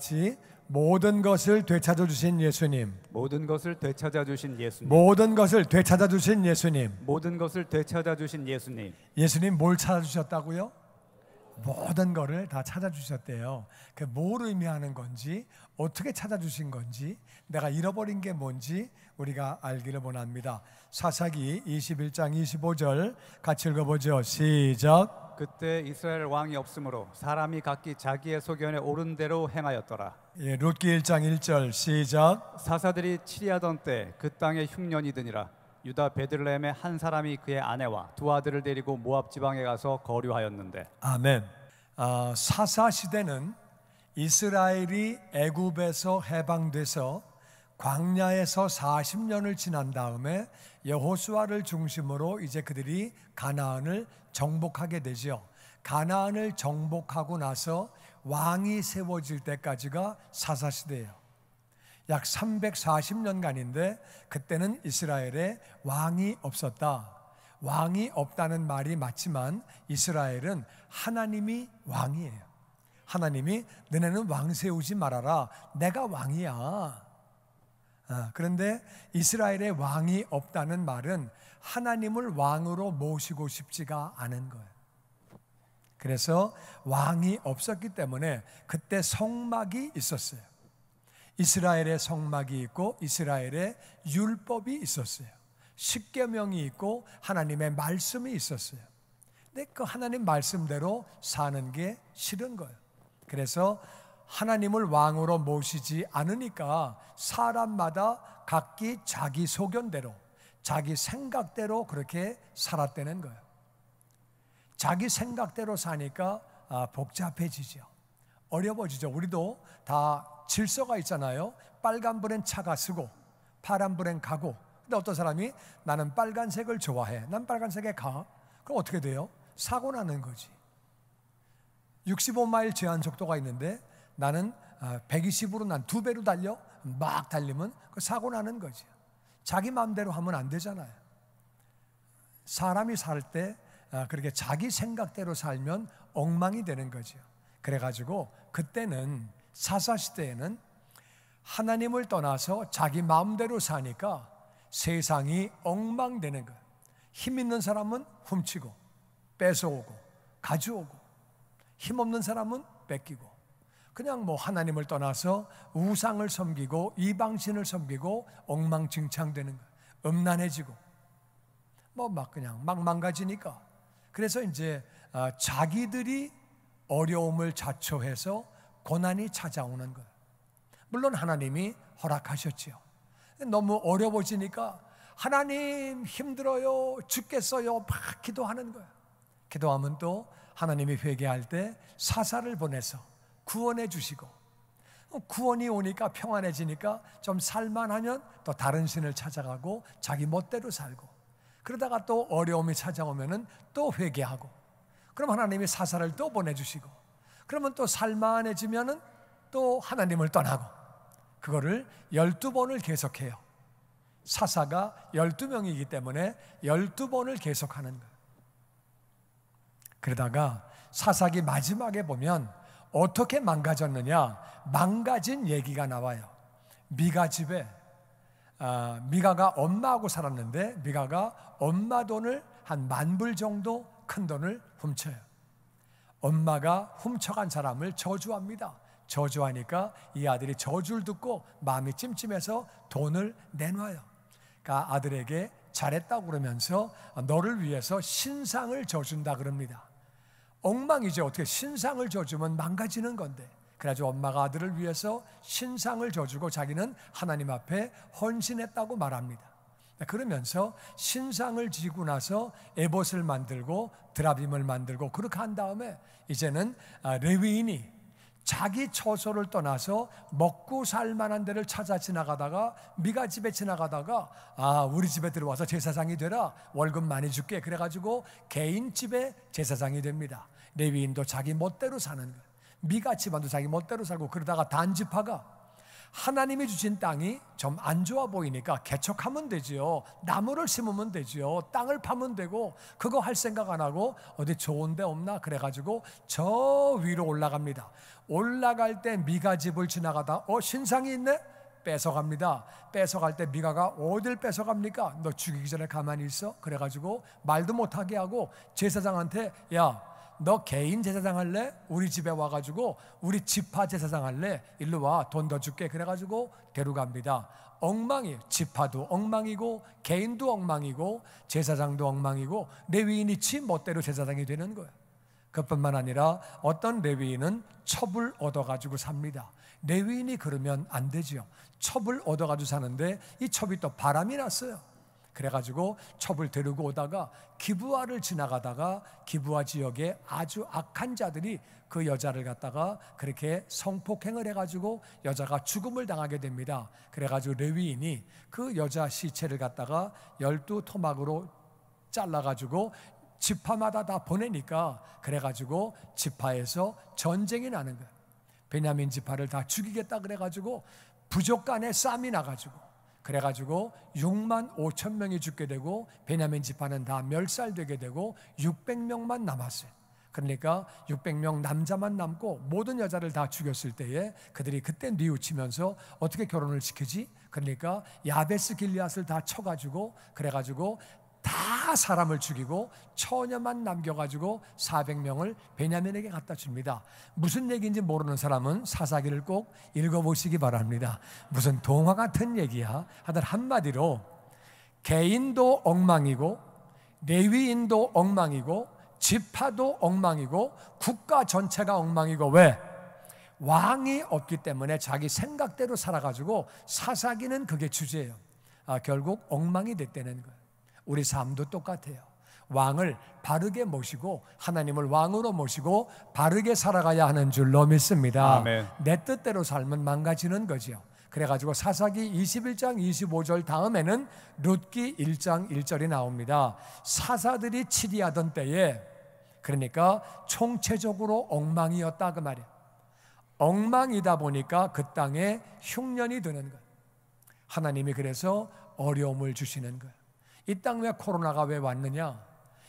같이 모든 것을 되찾아 주신 예수님. 모든 것을 되찾아 주신 예수님. 모든 것을 되찾아 주신 예수님. 모든 것을 되찾아 주신 예수님. 예수님 뭘 찾아 주셨다고요? 모든 거를 다 찾아 주셨대요. 그뭘 의미하는 건지, 어떻게 찾아 주신 건지, 내가 잃어버린 게 뭔지 우리가 알기를 원합니다. 사사기 21장 25절 같이 읽어 보죠. 시작. 그때 이스라엘 왕이 없으므로 사람이 각기 자기의 소견에 오른 대로 행하였더라. 예, 룻기 1장 1절 시작. 사사들이 치리하던 때그 땅에 흉년이드니라. 유다 베들레헴의 한 사람이 그의 아내와 두 아들을 데리고 모압 지방에 가서 거류하였는데. 아멘. 아, 사사 시대는 이스라엘이 애굽에서 해방돼서 광야에서 40년을 지난 다음에 여호수아를 중심으로 이제 그들이 가나안을 정복하게 되지요. 가나안을 정복하고 나서 왕이 세워질 때까지가 사사시대예요. 약 340년간인데 그때는 이스라엘에 왕이 없었다. 왕이 없다는 말이 맞지만 이스라엘은 하나님이 왕이에요. 하나님이 너네는 왕 세우지 말아라. 내가 왕이야. 아, 그런데 이스라엘의 왕이 없다는 말은 하나님을 왕으로 모시고 싶지가 않은 거예요. 그래서 왕이 없었기 때문에 그때 성막이 있었어요. 이스라엘의 성막이 있고 이스라엘의 율법이 있었어요. 십계명이 있고 하나님의 말씀이 있었어요. 근데 그 하나님 말씀대로 사는 게 싫은 거예요. 그래서 하나님을 왕으로 모시지 않으니까 사람마다 각기 자기 소견대로, 자기 생각대로 그렇게 살았다는 거예요. 자기 생각대로 사니까 아, 복잡해지죠. 어려워지죠. 우리도 다 질서가 있잖아요. 빨간불엔 차가 쓰고, 파란불엔 가고. 근데 어떤 사람이 나는 빨간색을 좋아해. 난 빨간색에 가. 그럼 어떻게 돼요? 사고 나는 거지. 65마일 제한 속도가 있는데 나는 120으로 아, 난두 배로 달려 막 달리면 그 사고 나는 거죠 자기 마음대로 하면 안 되잖아요. 사람이 살때 아, 그렇게 자기 생각대로 살면 엉망이 되는 거죠. 그래가지고 그때는 사사 시대에는 하나님을 떠나서 자기 마음대로 사니까 세상이 엉망되는 거예요. 힘 있는 사람은 훔치고 뺏어오고 가져오고 힘 없는 사람은 뺏기고 그냥 뭐 하나님을 떠나서 우상을 섬기고 이방신을 섬기고 엉망진창되는 거예요. 음란해지고 뭐 막 그냥 막 망가지니까 그래서 이제 아, 자기들이 어려움을 자초해서 고난이 찾아오는 거예요. 물론 하나님이 허락하셨지요. 너무 어려워지니까 하나님 힘들어요 죽겠어요 막 기도하는 거예요. 기도하면 또 하나님이 회개할 때 사사를 보내서 구원해 주시고 어, 구원이 오니까 평안해지니까 좀 살만하면 또 다른 신을 찾아가고 자기 멋대로 살고 그러다가 또 어려움이 찾아오면은 또 회개하고 그럼 하나님이 사사를 또 보내주시고 그러면 또 살만해지면은 또 하나님을 떠나고 그거를 열두 번을 계속해요. 사사가 열두 명이기 때문에 열두 번을 계속하는 거예요. 그러다가 사사기 마지막에 보면 어떻게 망가졌느냐? 망가진 얘기가 나와요. 미가 집에 아, 미가가 엄마하고 살았는데 미가가 엄마 돈을 한 만불 정도 큰 돈을 훔쳐요. 엄마가 훔쳐간 사람을 저주합니다. 저주하니까 이 아들이 저주를 듣고 마음이 찜찜해서 돈을 내놔요. 그러니까 아들에게 잘했다고 그러면서 너를 위해서 신상을 져준다 그럽니다. 엉망이죠. 어떻게 신상을 져주면 망가지는 건데. 그래가지고 엄마가 아들을 위해서 신상을 져주고 자기는 하나님 앞에 헌신했다고 말합니다. 그러면서 신상을 지고 나서 에봇을 만들고 드라빔을 만들고 그렇게 한 다음에 이제는 아, 레위인이 자기 처소를 떠나서 먹고 살 만한 데를 찾아 지나가다가 미가 집에 지나가다가 아 우리 집에 들어와서 제사장이 되라 월급 많이 줄게 그래가지고 개인 집에 제사장이 됩니다. 레위인도 자기 멋대로 사는 거예요. 미가 집안도 자기 멋대로 살고 그러다가 단지파가 하나님이 주신 땅이 좀 안 좋아 보이니까 개척하면 되지요. 나무를 심으면 되지요. 땅을 파면 되고 그거 할 생각 안 하고 어디 좋은 데 없나 그래가지고 저 위로 올라갑니다. 올라갈 때 미가 집을 지나가다 어 신상이 있네. 뺏어갑니다. 뺏어갈 때 미가가 어딜 뺏어갑니까? 너 죽이기 전에 가만히 있어. 그래가지고 말도 못하게 하고 제사장한테 야너 개인 제사장 할래? 우리 집에 와가지고 우리 집파 제사장 할래? 일로 와 돈 더 줄게 그래가지고 데려갑니다 엉망이 에요 집파도 엉망이고 개인도 엉망이고 제사장도 엉망이고 레위인이 지 멋대로 제사장이 되는 거예요 그뿐만 아니라 어떤 레위인은 첩을 얻어가지고 삽니다 레위인이 그러면 안 되지요 첩을 얻어가지고 사는데 이 첩이 또 바람이 났어요 그래가지고 첩을 데리고 오다가 기부아를 지나가다가 기부아 지역에 아주 악한 자들이 그 여자를 갖다가 그렇게 성폭행을 해가지고 여자가 죽음을 당하게 됩니다. 그래가지고 레위인이 그 여자 시체를 갖다가 열두 토막으로 잘라가지고 지파마다 다 보내니까 그래가지고 지파에서 전쟁이 나는 거예요. 베냐민 지파를 다 죽이겠다 그래가지고 부족 간에 싸움이 나가지고 그래가지고 6만 5천 명이 죽게 되고 베냐민 지파은다 멸살되게 되고 600명만 남았어요. 그러니까 600명 남자만 남고 모든 여자를 다 죽였을 때에 그들이 그때 뉘우치면서 어떻게 결혼을 시키지? 그러니까 야베스 길리앗을 다 쳐가지고 그래가지고 다 사람을 죽이고 처녀만 남겨가지고 400명을 베냐민에게 갖다 줍니다. 무슨 얘기인지 모르는 사람은 사사기를 꼭 읽어보시기 바랍니다. 무슨 동화 같은 얘기야. 하여튼 한마디로 개인도 엉망이고 레위인도 엉망이고 지파도 엉망이고 국가 전체가 엉망이고 왜? 왕이 없기 때문에 자기 생각대로 살아가지고 사사기는 그게 주제예요. 아, 결국 엉망이 됐다는 거예요. 우리 삶도 똑같아요. 왕을 바르게 모시고 하나님을 왕으로 모시고 바르게 살아가야 하는 줄로 믿습니다. 아멘. 내 뜻대로 살면 망가지는 거지요. 그래가지고 사사기 21장 25절 다음에는 룻기 1장 1절이 나옵니다. 사사들이 치리하던 때에 그러니까 총체적으로 엉망이었다 그 말이에요. 엉망이다 보니까 그 땅에 흉년이 드는 거예요. 하나님이 그래서 어려움을 주시는 거예요. 이땅왜 코로나가 왜 왔느냐?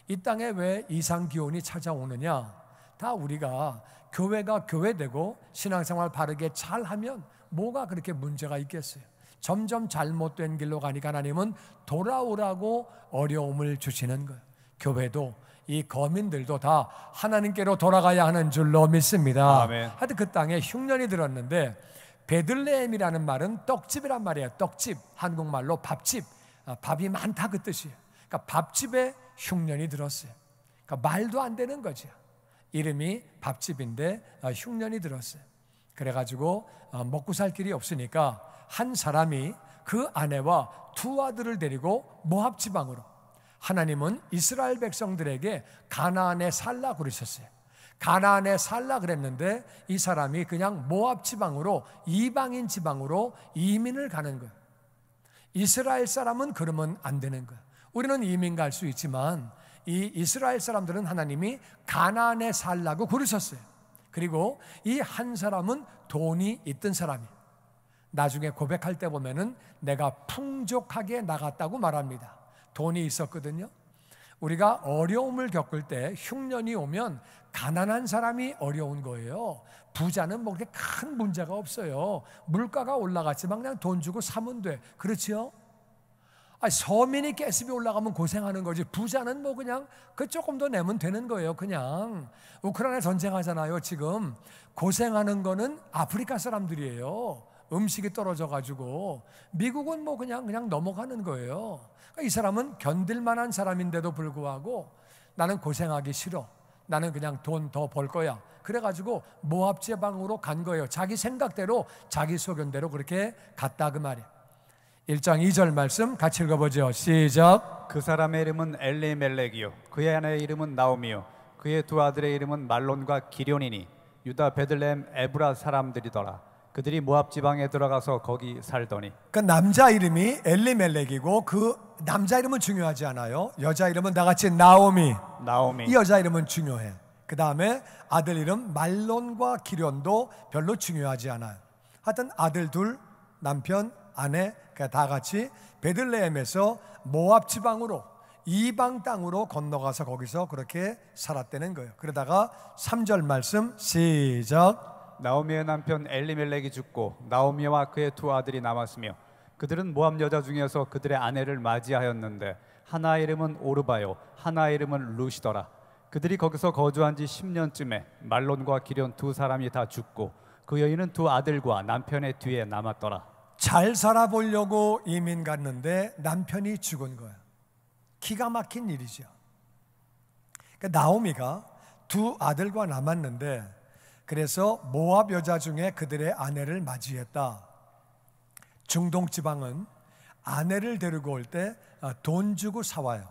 이 땅에 왜 이상 기온이 찾아오느냐? 다 우리가 교회가 교회되고 신앙생활 바르게 잘하면 뭐가 그렇게 문제가 있겠어요? 점점 잘못된 길로 가니까 하나님은 돌아오라고 어려움을 주시는 거예요. 교회도 이 거민들도 다 하나님께로 돌아가야 하는 줄로 믿습니다. 아멘. 하여튼 그 땅에 흉년이 들었는데 베들레헴이라는 말은 떡집이란 말이에요. 떡집 한국말로 밥집 어, 밥이 많다 그 뜻이에요. 그러니까 밥집에 흉년이 들었어요. 그러니까 말도 안 되는 거죠. 이름이 밥집인데 어, 흉년이 들었어요. 그래가지고 어, 먹고 살 길이 없으니까 한 사람이 그 아내와 두 아들을 데리고 모압 지방으로 하나님은 이스라엘 백성들에게 가나안에 살라 그러셨어요. 가나안에 살라 그랬는데 이 사람이 그냥 모압 지방으로 이방인 지방으로 이민을 가는 거예요. 이스라엘 사람은 그러면 안 되는 거야. 우리는 이민 갈 수 있지만 이 이스라엘 사람들은 하나님이 가나안에 살라고 부르셨어요. 그리고 이 한 사람은 돈이 있던 사람이 에요 나중에 고백할 때 보면은 내가 풍족하게 나갔다고 말합니다. 돈이 있었거든요. 우리가 어려움을 겪을 때 흉년이 오면 가난한 사람이 어려운 거예요. 부자는 뭐 그렇게 큰 문제가 없어요. 물가가 올라갔지만 그냥 돈 주고 사면 돼. 그렇지요? 아 서민이 가스비 올라가면 고생하는 거지. 부자는 뭐 그냥 그 조금 더 내면 되는 거예요. 그냥 우크라이나 전쟁하잖아요. 지금 고생하는 거는 아프리카 사람들이에요. 음식이 떨어져 가지고 미국은 뭐 그냥 그냥 넘어가는 거예요. 그러니까 이 사람은 견딜 만한 사람인데도 불구하고 나는 고생하기 싫어. 나는 그냥 돈 더 벌 거야. 그래가지고 모압 제방으로 간 거예요. 자기 생각대로 자기 소견대로 그렇게 갔다 그 말이에요. 1장 2절 말씀 같이 읽어보죠. 시작. 그 사람의 이름은 엘리멜렉이요. 그의 아내의 이름은 나오미요. 그의 두 아들의 이름은 말론과 기련이니 유다 베들레헴 에브라 사람들이더라. 그들이 모압 지방에 들어가서 거기 살더니 그 남자 이름이 엘리멜렉이고 그 남자 이름은 중요하지 않아요. 여자 이름은 다같이 나오미. 나오미. 이 여자 이름은 중요해. 그 다음에 아들 이름 말론과 기련도 별로 중요하지 않아요. 하여튼 아들 둘, 남편, 아내, 그러니까 다 같이 베들레헴에서 모압 지방으로 이방 땅으로 건너가서 거기서 그렇게 살았다는 거예요. 그러다가 3절 말씀 시작. 나오미의 남편 엘리멜렉이 죽고 나오미와 그의 두 아들이 남았으며 그들은 모함 여자 중에서 그들의 아내를 맞이하였는데 하나 이름은 오르바요 하나 이름은 루시더라 그들이 거기서 거주한 지 10년쯤에 말론과 기련 두 사람이 다 죽고 그 여인은 두 아들과 남편의 뒤에 남았더라 잘 살아보려고 이민 갔는데 남편이 죽은 거야 기가 막힌 일이죠 그러니까 나오미가 두 아들과 남았는데 그래서 모압 여자 중에 그들의 아내를 맞이했다. 중동 지방은 아내를 데리고 올 때돈 어, 주고 사와요.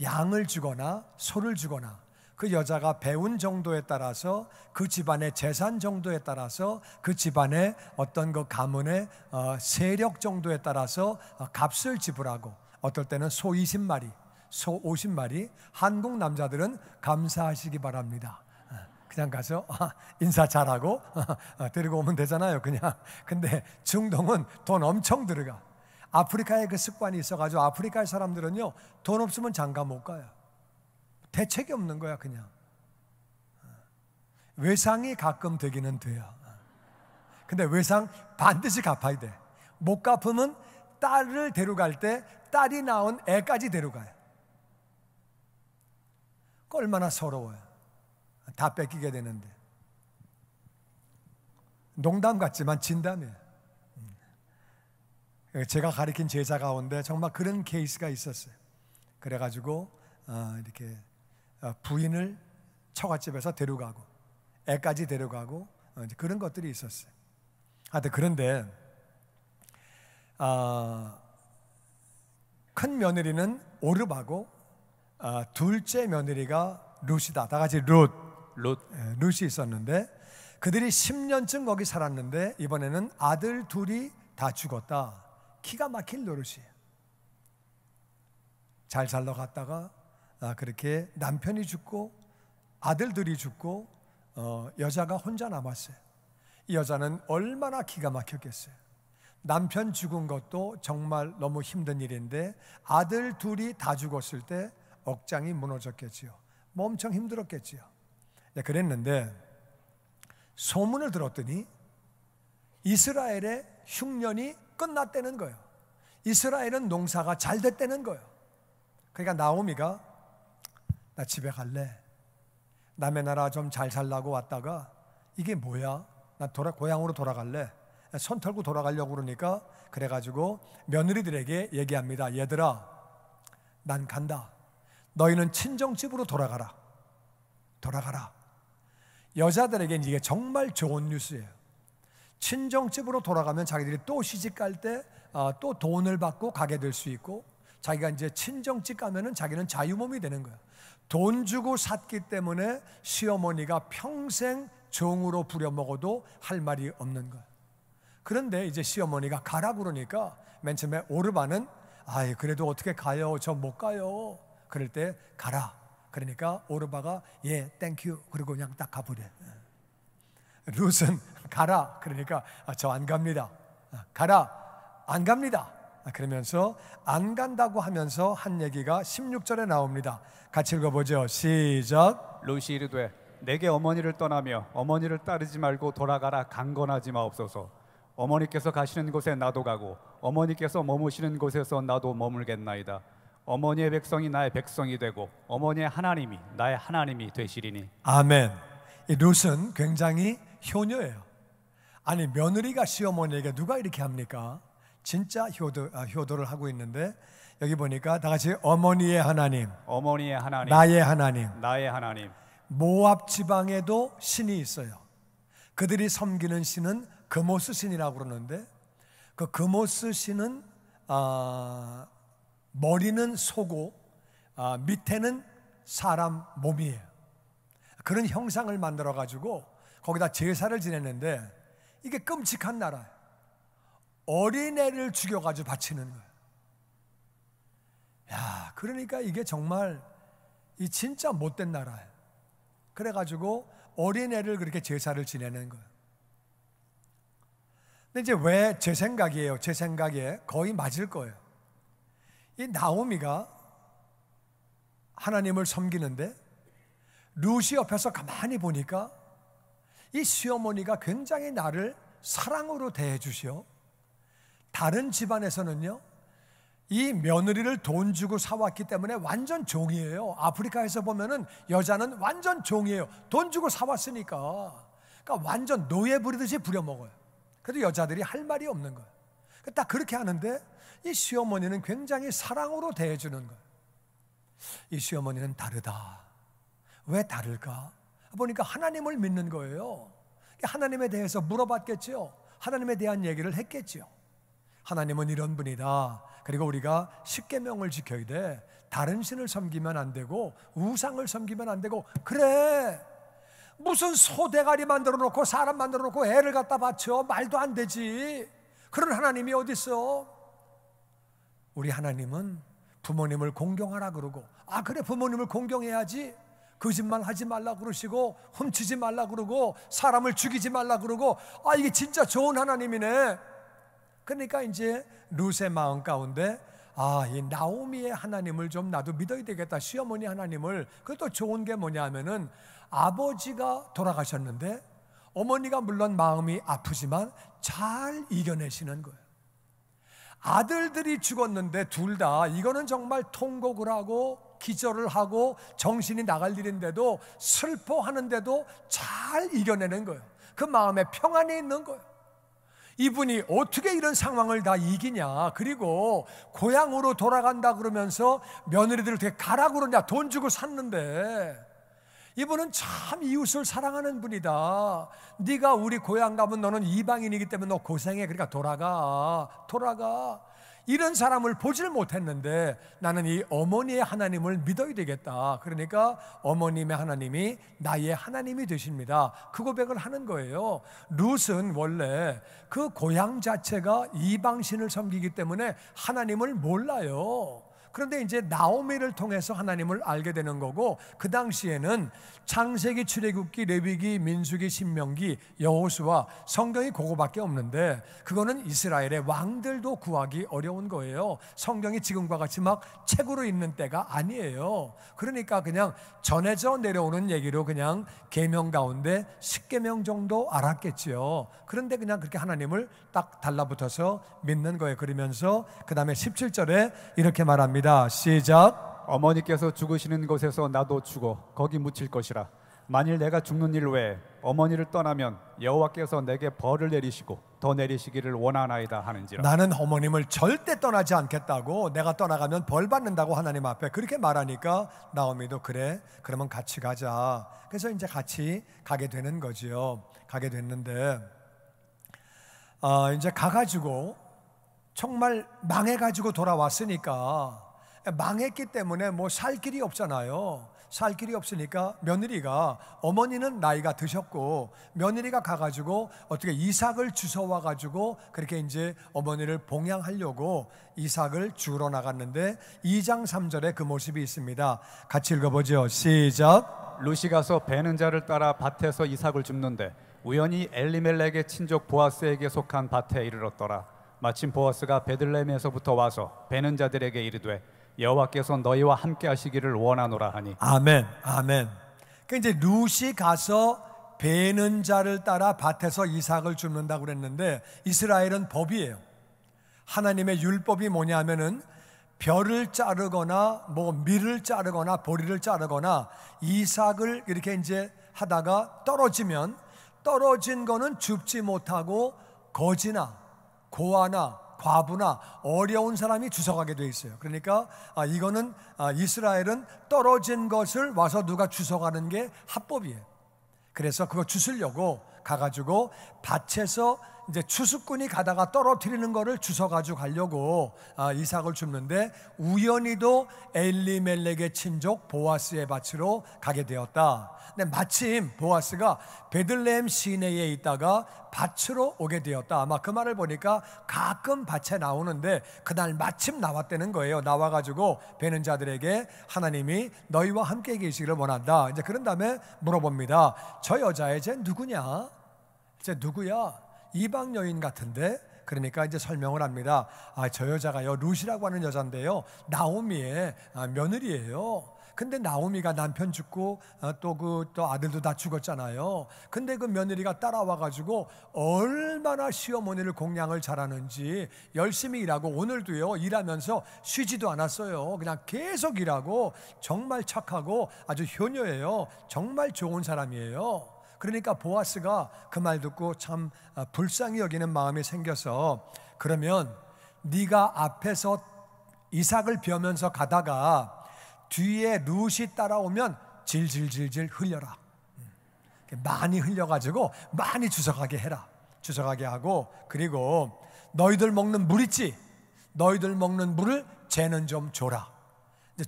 양을 주거나 소를 주거나 그 여자가 배운 정도에 따라서 그 집안의 재산 정도에 따라서 그 집안의 어떤 그 가문의 어, 세력 정도에 따라서 어, 값을 지불하고 어떨 때는 소 20마리, 소 50마리 한국 남자들은 감사하시기 바랍니다. 그냥 가서 아, 인사 잘하고 아, 데리고 오면 되잖아요. 그냥. 근데 중동은 돈 엄청 들어가. 아프리카에 그 습관이 있어가지고 아프리카 사람들은요 돈 없으면 장가 못 가요. 대책이 없는 거야 그냥. 어. 외상이 가끔 되기는 돼요. 어. 근데 외상 반드시 갚아야 돼. 못 갚으면 딸을 데려갈 때 딸이 낳은 애까지 데려가요. 얼마나 서러워요. 다 뺏기게 되는데. 농담 같지만 진담이에요. 음. 제가 가르친 제자 가운데 정말 그런 케이스가 있었어요. 그래가지고 어, 이렇게 어, 부인을 처갓집에서 데려가고 애까지 데려가고 어, 그런 것들이 있었어요. 하여튼 그런데 아, 큰 며느리는 오르바고 아, 둘째 며느리가 루시다. 다 같이 룻. 롯 예, 룻이 있었는데 그들이 10년쯤 거기 살았는데 이번에는 아들 둘이 다 죽었다. 키가 막힐 노릇이. 잘 살러 갔다가 아, 그렇게 남편이 죽고 아들들이 죽고 어, 여자가 혼자 남았어요. 이 여자는 얼마나 기가 막혔겠어요. 남편 죽은 것도 정말 너무 힘든 일인데 아들 둘이 다 죽었을 때 억장이 무너졌겠지요. 뭐 엄청 힘들었겠지요. 네, 그랬는데 소문을 들었더니 이스라엘의 흉년이 끝났다는 거예요. 이스라엘은 농사가 잘 됐다는 거예요. 그러니까 나오미가 나 집에 갈래. 남의 나라 좀 잘 살라고 왔다가 이게 뭐야? 나 돌아 고향으로 돌아갈래. 손 털고 돌아가려고 그러니까 그래가지고 며느리들에게 얘기합니다. 얘들아, 난 간다. 너희는 친정집으로 돌아가라. 돌아가라. 여자들에게는 이게 정말 좋은 뉴스예요. 친정집으로 돌아가면 자기들이 또 시집 갈 때또 아, 돈을 받고 가게 될 수 있고 자기가 이제 친정집 가면은 자기는 자유몸이 되는 거야. 돈 주고 샀기 때문에 시어머니가 평생 정으로 부려먹어도 할 말이 없는 거야. 그런데 이제 시어머니가 가라 그러니까 맨 처음에 오르반은 아이 그래도 어떻게 가요? 저 못 가요. 그럴 때 가라. 그러니까 오르바가 예, 땡큐 그리고 그냥 딱 가버려. 룻은 가라 그러니까 아, 저안 갑니다. 아, 가라 안 갑니다. 아, 그러면서 안 간다고 하면서 한 얘기가 16절에 나옵니다. 같이 읽어보죠. 시작. 룻이 이르되 내게 어머니를 떠나며 어머니를 따르지 말고 돌아가라 강건하지 마옵소서. 어머니께서 가시는 곳에 나도 가고 어머니께서 머무시는 곳에서 나도 머물겠나이다. 어머니의 백성이 나의 백성이 되고 어머니의 하나님이 나의 하나님이 되시리니 아멘 이 룻은 굉장히 효녀예요 아니 며느리가 시어머니에게 누가 이렇게 합니까? 진짜 효도, 아, 효도를 하고 있는데 여기 보니까 다 같이 어머니의 하나님 어머니의 하나님 나의 하나님 나의 하나님 모압 지방에도 신이 있어요 그들이 섬기는 신은 금오스 신이라고 그러는데 그 금오스 신은 아, 머리는 소고 아, 밑에는 사람 몸이에요. 그런 형상을 만들어 가지고 거기다 제사를 지냈는데 이게 끔찍한 나라예요. 어린애를 죽여 가지고 바치는 거예요. 야, 그러니까 이게 정말 이 진짜 못된 나라예요. 그래 가지고 어린애를 그렇게 제사를 지내는 거예요. 근데 이제 왜 제 생각이에요. 제 생각에 거의 맞을 거예요. 이 나오미가 하나님을 섬기는데 루시 옆에서 가만히 보니까 이 시어머니가 굉장히 나를 사랑으로 대해 주시오 다른 집안에서는요 이 며느리를 돈 주고 사왔기 때문에 완전 종이에요. 아프리카에서 보면은 여자는 완전 종이에요. 돈 주고 사왔으니까. 그러니까 완전 노예 부리듯이 부려먹어요. 그래도 여자들이 할 말이 없는 거예요. 딱 그렇게 하는데 이 시어머니는 굉장히 사랑으로 대해주는 거예요. 이 시어머니는 다르다. 왜 다를까? 보니까 하나님을 믿는 거예요. 하나님에 대해서 물어봤겠지 하나님에 대한 얘기를 했겠지 하나님은 이런 분이다. 그리고 우리가 십계명을 지켜야 돼. 다른 신을 섬기면 안 되고 우상을 섬기면 안 되고 그래. 무슨 소대가리 만들어 놓고 사람 만들어 놓고 애를 갖다 바쳐 말도 안 되지. 그런 하나님이 어디 있어? 우리 하나님은 부모님을 공경하라 그러고 아 그래 부모님을 공경해야지 거짓말 하지 말라 그러시고 훔치지 말라 그러고 사람을 죽이지 말라 그러고 아 이게 진짜 좋은 하나님이네. 그러니까 이제 루세 마음 가운데 아, 이 나오미의 하나님을 좀 나도 믿어야 되겠다. 시어머니 하나님을. 그것도 좋은 게 뭐냐 하면은 아버지가 돌아가셨는데 어머니가 물론 마음이 아프지만 잘 이겨내시는 거예요. 아들들이 죽었는데 둘 다 이거는 정말 통곡을 하고 기절을 하고 정신이 나갈 일인데도 슬퍼하는데도 잘 이겨내는 거예요. 그 마음에 평안이 있는 거예요. 이분이 어떻게 이런 상황을 다 이기냐. 그리고 고향으로 돌아간다 그러면서 며느리들을 어게 가라 그러냐. 돈 주고 샀는데 이분은 참 이웃을 사랑하는 분이다. 네가 우리 고향 가면 너는 이방인이기 때문에 너 고생해. 그러니까 돌아가. 돌아가. 이런 사람을 보질 못했는데 나는 이 어머니의 하나님을 믿어야 되겠다. 그러니까 어머님의 하나님이 나의 하나님이 되십니다. 그 고백을 하는 거예요. 룻은 원래 그 고향 자체가 이방신을 섬기기 때문에 하나님을 몰라요. 그런데 이제 나오미를 통해서 하나님을 알게 되는 거고 그 당시에는 창세기, 출애굽기, 레위기, 민수기, 신명기, 여호수와 성경이 그거밖에 없는데 그거는 이스라엘의 왕들도 구하기 어려운 거예요. 성경이 지금과 같이 막 책으로 있는 때가 아니에요. 그러니까 그냥 전해져 내려오는 얘기로 그냥 계명 가운데 10계명 정도 알았겠지요. 그런데 그냥 그렇게 하나님을 딱 달라붙어서 믿는 거예요. 그러면서 그다음에 17절에 이렇게 말합니다. 합니다. 시작. 어머니께서 죽으시는 곳에서 나도 죽어 거기 묻힐 것이라. 만일 내가 죽는 일 외에 어머니를 떠나면 여호와께서 내게 벌을 내리시고 더 내리시기를 원하나이다 하는지라. 나는 어머님을 절대 떠나지 않겠다고 내가 떠나가면 벌 받는다고 하나님 앞에 그렇게 말하니까 나오미도 그래 그러면 같이 가자. 그래서 이제 같이 가게 되는 거지요. 가게 됐는데 아, 이제 가가지고 정말 망해가지고 돌아왔으니까 망했기 때문에 뭐 살 길이 없잖아요. 살 길이 없으니까 며느리가 어머니는 나이가 드셨고 며느리가 가가지고 어떻게 이삭을 주워와 가지고 그렇게 이제 어머니를 봉양하려고 이삭을 주러 나갔는데 2장 3절에 그 모습이 있습니다. 같이 읽어보죠. 시작. 루시 가서 베는 자를 따라 밭에서 이삭을 줍는데 우연히 엘리멜렉의 친족 보아스에게 속한 밭에 이르렀더라. 마침 보아스가 베들레헴에서부터 와서 베는 자들에게 이르되 여호와께서 너희와 함께 하시기를 원하노라 하니 아멘 아멘 그 이제 룻이 가서 베는 자를 따라 밭에서 이삭을 줍는다고 그랬는데 이스라엘은 법이에요 하나님의 율법이 뭐냐 하면은 별을 자르거나 뭐 밀을 자르거나 보리를 자르거나 이삭을 이렇게 이제 하다가 떨어지면 떨어진 거는 줍지 못하고 거지나 고아나 과부나 어려운 사람이 주석하게 돼 있어요. 그러니까 아, 이거는 아, 이스라엘은 떨어진 것을 와서 누가 주석하는 게 합법이에요. 그래서 그거 주스려고 가가지고 밭에서 이제 추수꾼이 가다가 떨어뜨리는 거를 주워 가지고 가려고 아, 이삭을 줍는데 우연히도 엘리멜렉의 친족 보아스의 밭으로 가게 되었다. 근데 마침 보아스가 베들레헴 시내에 있다가 밭으로 오게 되었다. 아마 그 말을 보니까 가끔 밭에 나오는데 그날 마침 나왔다는 거예요. 나와 가지고 베는 자들에게 하나님이 너희와 함께 계시기를 원한다. 이제 그런 다음에 물어봅니다. 저 여자의 쟤 누구냐? 쟤 누구야? 이방 여인 같은데 그러니까 이제 설명을 합니다. 아, 저 여자가요 루시라고 하는 여잔데요 나오미의 아, 며느리예요. 근데 나오미가 남편 죽고 어, 또 그또 그, 또 아들도 다 죽었잖아요. 근데 그 며느리가 따라와 가지고 얼마나 시어머니를 공양을 잘하는지 열심히 일하고 오늘도요 일하면서 쉬지도 않았어요. 그냥 계속 일하고 정말 착하고 아주 효녀예요. 정말 좋은 사람이에요. 그러니까 보아스가 그 말 듣고 참 아, 불쌍히 여기는 마음이 생겨서 그러면 네가 앞에서 이삭을 벼면서 가다가 뒤에 룻이 따라오면 질질질질 흘려라. 음. 많이 흘려가지고 많이 주석하게 해라. 주석하게 하고 그리고 너희들 먹는 물 있지? 너희들 먹는 물을 쟤는 좀 줘라.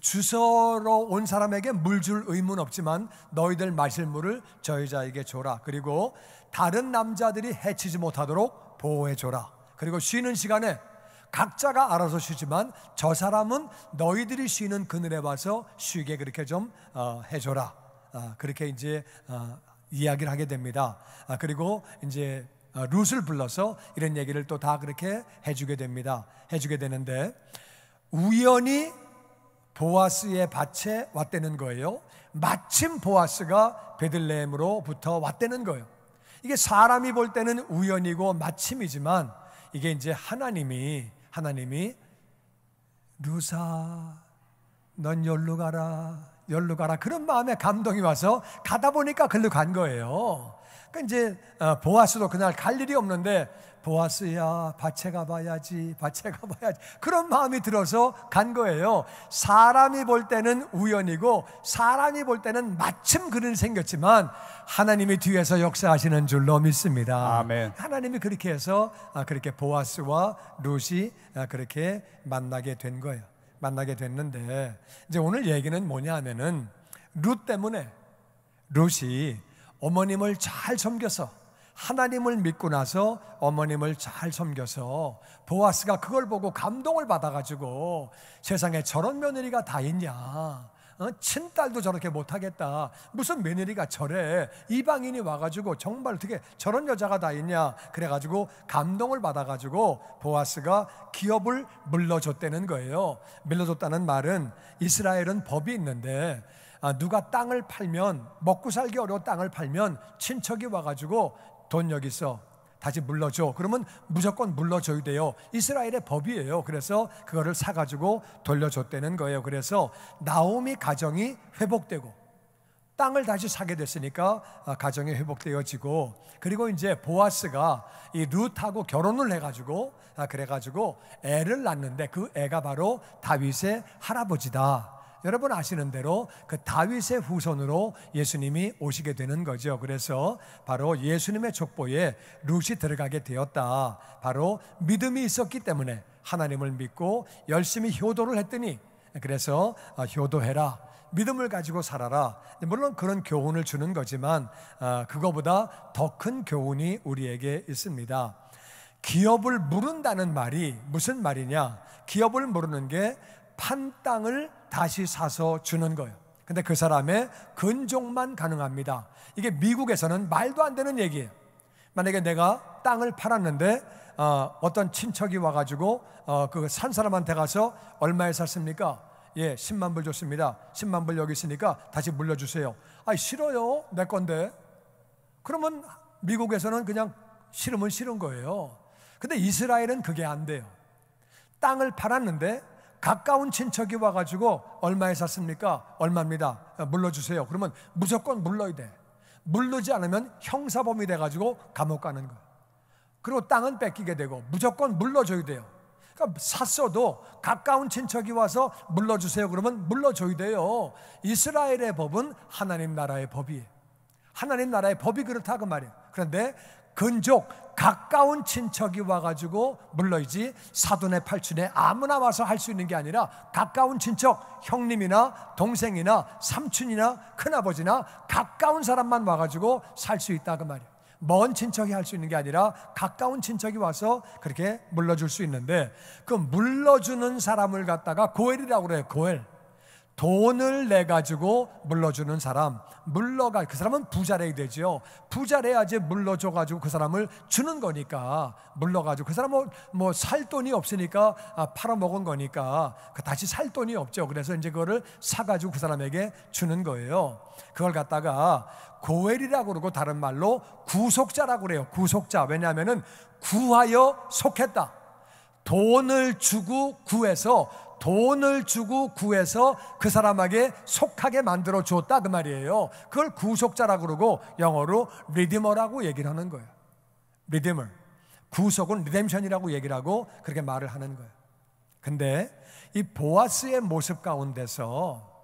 주서로 온 사람에게 물줄 의무는 없지만 너희들 마실 물을 저희자에게 줘라. 그리고 다른 남자들이 해치지 못하도록 보호해 줘라. 그리고 쉬는 시간에 각자가 알아서 쉬지만 저 사람은 너희들이 쉬는 그늘에 와서 쉬게 그렇게 좀 어, 해줘라. 어, 그렇게 이제 어, 이야기를 하게 됩니다. 아, 그리고 이제 어, 룻을 불러서 이런 얘기를 또 다 그렇게 해주게 됩니다. 해주게 되는데 우연히 보아스의 밭에 왔다는 거예요. 마침 보아스가 베들레헴으로부터 왔다는 거예요. 이게 사람이 볼 때는 우연이고 마침이지만 이게 이제 하나님이 하나님이 루사 넌 열로 가라 열로 가라 그런 마음에 감동이 와서 가다 보니까 글로 간 거예요. 그러니 이제 어, 보아스도 그날 갈 일이 없는데 보아스야 밭에 가봐야지 밭에 가봐야지 그런 마음이 들어서 간 거예요 사람이 볼 때는 우연이고 사람이 볼 때는 마침 그는 생겼지만 하나님이 뒤에서 역사하시는 줄로 믿습니다 아멘. 하나님이 그렇게 해서 아, 그렇게 보아스와 루시 아, 그렇게 만나게 된 거예요 만나게 됐는데 이제 오늘 얘기는 뭐냐 하면은 루 때문에 루시 어머님을 잘 섬겨서 하나님을 믿고 나서 어머님을 잘 섬겨서 보아스가 그걸 보고 감동을 받아가지고 세상에 저런 며느리가 다 있냐. 어? 친딸도 저렇게 못하겠다. 무슨 며느리가 저래. 이방인이 와가지고 정말 어떻게 저런 여자가 다 있냐. 그래가지고 감동을 받아가지고 보아스가 기업을 물러줬다는 거예요. 물러줬다는 말은 이스라엘은 법이 있는데 아, 누가 땅을 팔면 먹고 살기 어려워 땅을 팔면 친척이 와가지고 돈 여기 있어 다시 물러줘. 그러면 무조건 물러줘야 돼요. 이스라엘의 법이에요. 그래서 그거를 사가지고 돌려줬다는 거예요. 그래서 나오미 가정이 회복되고 땅을 다시 사게 됐으니까 아, 가정이 회복되어지고 그리고 이제 보아스가 이 룻하고 결혼을 해가지고 아, 그래가지고 애를 낳는데 그 애가 바로 다윗의 할아버지다. 여러분 아시는 대로 그 다윗의 후손으로 예수님이 오시게 되는 거죠. 그래서 바로 예수님의 족보에 룻이 들어가게 되었다. 바로 믿음이 있었기 때문에 하나님을 믿고 열심히 효도를 했더니 그래서 어, 효도해라. 믿음을 가지고 살아라. 물론 그런 교훈을 주는 거지만 어, 그거보다 더 큰 교훈이 우리에게 있습니다. 기업을 물은다는 말이 무슨 말이냐? 기업을 물으는 게 판 땅을 다시 사서 주는 거예요. 근데 그 사람의 근종만 가능합니다. 이게 미국에서는 말도 안 되는 얘기예요. 만약에 내가 땅을 팔았는데 어, 떤 친척이 와가지고 어, 그산 사람한테 가서 얼마에 샀습니까? 예, 10만 불 줬습니다. 10만 불 여기 있으니까 다시 물려주세요. 아, 싫어요. 내 건데. 그러면 미국에서는 그냥 싫으면 싫은 거예요. 근데 이스라엘은 그게 안 돼요. 땅을 팔았는데 가까운 친척이 와가지고 얼마에 샀습니까? 얼마입니다. 아, 물러주세요. 그러면 무조건 물러야 돼. 물르지 않으면 형사범이 돼가지고 감옥 가는 거. 그리고 땅은 뺏기게 되고 무조건 물러줘야 돼요. 그러니까 샀어도 가까운 친척이 와서 물러주세요. 그러면 물러줘야 돼요. 이스라엘의 법은 하나님 나라의 법이에요. 하나님 나라의 법이 그렇다 그 말이에요. 그런데 근족 가까운 친척이 와가지고 물론 이지 사돈의 팔춘에 아무나 와서 할 수 있는 게 아니라 가까운 친척 형님이나 동생이나 삼촌이나 큰아버지나 가까운 사람만 와가지고 살 수 있다 그 말이에요. 먼 친척이 할 수 있는 게 아니라 가까운 친척이 와서 그렇게 물러줄 수 있는데 그 물러주는 사람을 갖다가 고엘이라고 그래요. 고엘. 돈을 내 가지고 물러주는 사람, 물러가 그 사람은 부자래야 되지요. 부자래야지 물러줘 가지고 그 사람을 주는 거니까 물러 가지고 그 사람은 뭐살 뭐 돈이 없으니까 아, 팔아 먹은 거니까 그 다시 살 돈이 없죠. 그래서 이제 그거를 사 가지고 그 사람에게 주는 거예요. 그걸 갖다가 고엘이라고 그러고 다른 말로 구속자라고 그래요. 구속자 왜냐하면은 구하여 속했다. 돈을 주고 구해서 돈을 주고 구해서 그 사람에게 속하게 만들어 주었다 그 말이에요. 그걸 구속자라 그러고 영어로 리디머라고 얘기를 하는 거예요. 리디머. 구속은 리뎀션이라고 얘기를 하고 그렇게 말을 하는 거예요. 근데 이 보아스의 모습 가운데서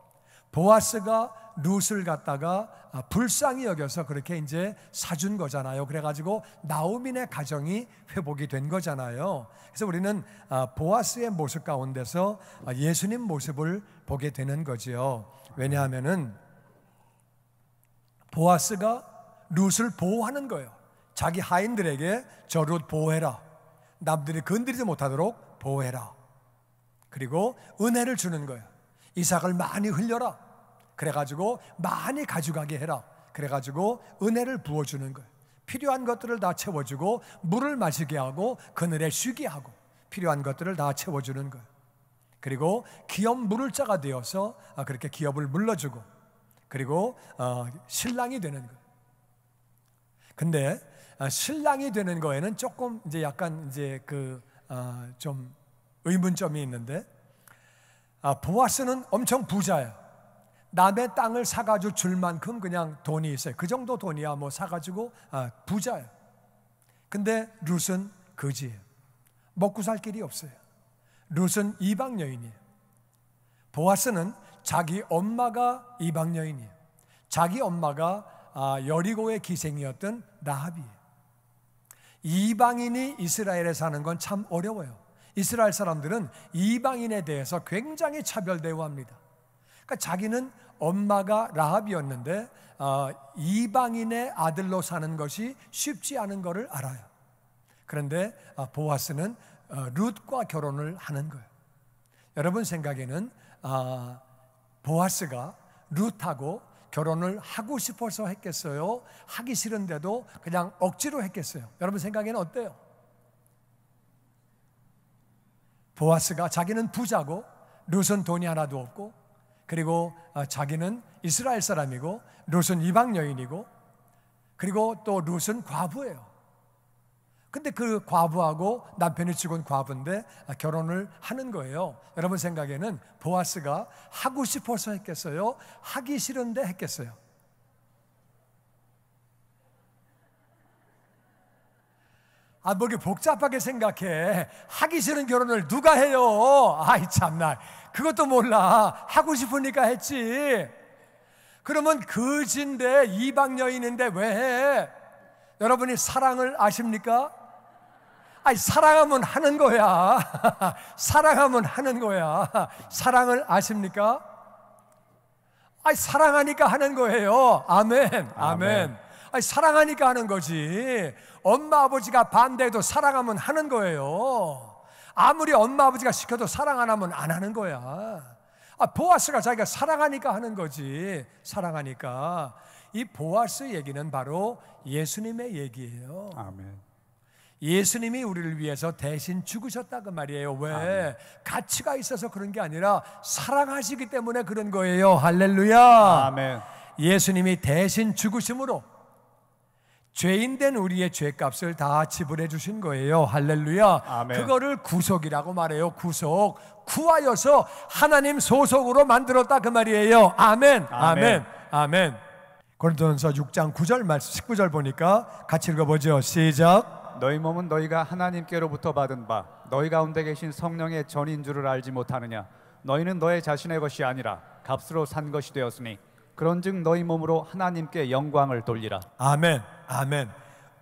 보아스가 룻을 갖다가 아, 불쌍히 여겨서 그렇게 이제 사준 거잖아요. 그래가지고 나우민의 가정이 회복이 된 거잖아요. 그래서 우리는 아, 보아스의 모습 가운데서 아, 예수님 모습을 보게 되는 거지요. 왜냐하면은 보아스가 룻을 보호하는 거예요. 자기 하인들에게 저룻 보호해라. 남들이 건드리지 못하도록 보호해라. 그리고 은혜를 주는 거예요. 이삭을 많이 흘려라. 그래가지고 많이 가져가게 해라. 그래가지고 은혜를 부어주는 거예요. 필요한 것들을 다 채워주고 물을 마시게 하고 그늘에 쉬게 하고 필요한 것들을 다 채워주는 거예요. 그리고 기업 물을 자가 되어서 아, 그렇게 기업을 물러주고 그리고 어, 신랑이 되는 거예요. 근데 아, 신랑이 되는 거에는 조금 이제 약간 이제 그좀 아, 의문점이 있는데 아, 보아스는 엄청 부자예 남의 땅을 사가지고 줄 만큼 그냥 돈이 있어요. 그 정도 돈이야 뭐 사가지고 아, 부자예 근데 룻은 거지예요. 먹고 살 길이 없어요. 룻은 이방 여인이에요. 보아스는 자기 엄마가 이방 여인이에요. 자기 엄마가 아, 여리고의 기생이었던 나합이에요. 이방인이 이스라엘에 사는 건 참 어려워요. 이스라엘 사람들은 이방인에 대해서 굉장히 차별 대우합니다. 그러니까 자기는 엄마가 라합이었는데 어, 이방인의 아들로 사는 것이 쉽지 않은 것을 알아요. 그런데 어, 보아스는 어, 룻과 결혼을 하는 거예요. 여러분 생각에는 어, 보아스가 룻하고 결혼을 하고 싶어서 했겠어요? 하기 싫은데도 그냥 억지로 했겠어요? 여러분 생각에는 어때요? 보아스가 자기는 부자고 루은 돈이 하나도 없고 그리고 어, 자기는 이스라엘 사람이고 루은 이방 여인이고 그리고 또루은 과부예요. 근데 그 과부하고 남편이 죽은 과부인데 아, 결혼을 하는 거예요. 여러분 생각에는 보아스가 하고 싶어서 했겠어요? 하기 싫은데 했겠어요? 아, 뭐 이렇게 복잡하게 생각해. 하기 싫은 결혼을 누가 해요? 아이, 참나. 그것도 몰라. 하고 싶으니까 했지. 그러면 그지인데, 이방 여인인데 왜 해? 여러분이 사랑을 아십니까? 아니, 사랑하면 하는 거야. 사랑하면 하는 거야. 사랑을 아십니까? 아니, 사랑하니까 하는 거예요. 아멘. 아멘. 아멘. 아니, 사랑하니까 하는 거지. 엄마, 아버지가 반대해도 사랑하면 하는 거예요. 아무리 엄마, 아버지가 시켜도 사랑 안 하면 안 하는 거야. 아, 보아스가 자기가 사랑하니까 하는 거지. 사랑하니까. 이 보아스 얘기는 바로 예수님의 얘기예요. 아멘. 예수님이 우리를 위해서 대신 죽으셨다 그 말이에요. 왜? 아멘. 가치가 있어서 그런 게 아니라 사랑하시기 때문에 그런 거예요. 할렐루야. 아멘. 예수님이 대신 죽으심으로 죄인된 우리의 죄값을 다 지불해 주신 거예요. 할렐루야. 아멘. 그거를 구속이라고 말해요. 구속. 구하여서 하나님 소속으로 만들었다 그 말이에요. 아멘. 아멘. 아멘. 고린도전서 6장 9절 말씀 19절 보니까 같이 읽어 보죠. 시작. 너희 몸은 너희가 하나님께로부터 받은 바 너희 가운데 계신 성령의 전인 줄을 알지 못하느냐 너희는 너의 자신의 것이 아니라 값으로 산 것이 되었으니 그런즉 너희 몸으로 하나님께 영광을 돌리라. 아멘. 아멘.